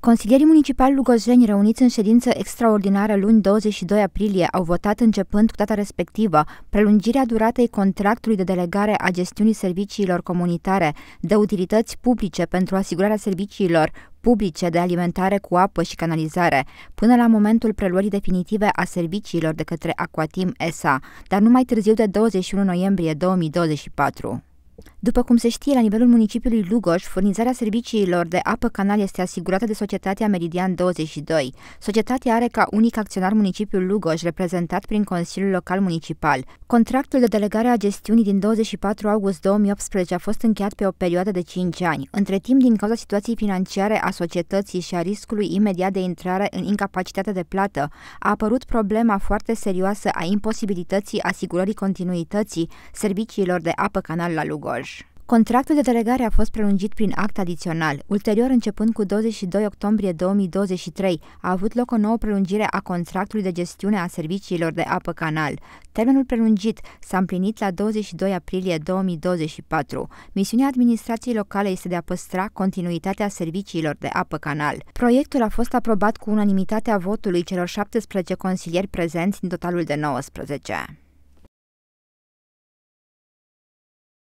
Consilierii municipali lugojeni reuniți în ședință extraordinară luni 22 aprilie au votat începând cu data respectivă prelungirea duratei contractului de delegare a gestiunii serviciilor comunitare de utilități publice pentru asigurarea serviciilor publice de alimentare cu apă și canalizare, până la momentul preluării definitive a serviciilor de către Aquatim SA, dar nu mai târziu de 21 noiembrie 2024. După cum se știe, la nivelul municipiului Lugoj, furnizarea serviciilor de apă canal este asigurată de Societatea Meridian 22. Societatea are ca unic acționar municipiul Lugoj, reprezentat prin Consiliul Local Municipal. Contractul de delegare a gestiunii din 24 august 2018 a fost încheiat pe o perioadă de 5 ani. Între timp, din cauza situației financiare a societății și a riscului imediat de intrare în incapacitatea de plată, a apărut problema foarte serioasă a imposibilității asigurării continuității serviciilor de apă canal la Lugoj. Contractul de delegare a fost prelungit prin act adițional. Ulterior, începând cu 22 octombrie 2023, a avut loc o nouă prelungire a contractului de gestiune a serviciilor de apă canal. Termenul prelungit s-a împlinit la 22 aprilie 2024. Misiunea administrației locale este de a păstra continuitatea serviciilor de apă canal. Proiectul a fost aprobat cu unanimitatea votului celor 17 consilieri prezenți în totalul de 19.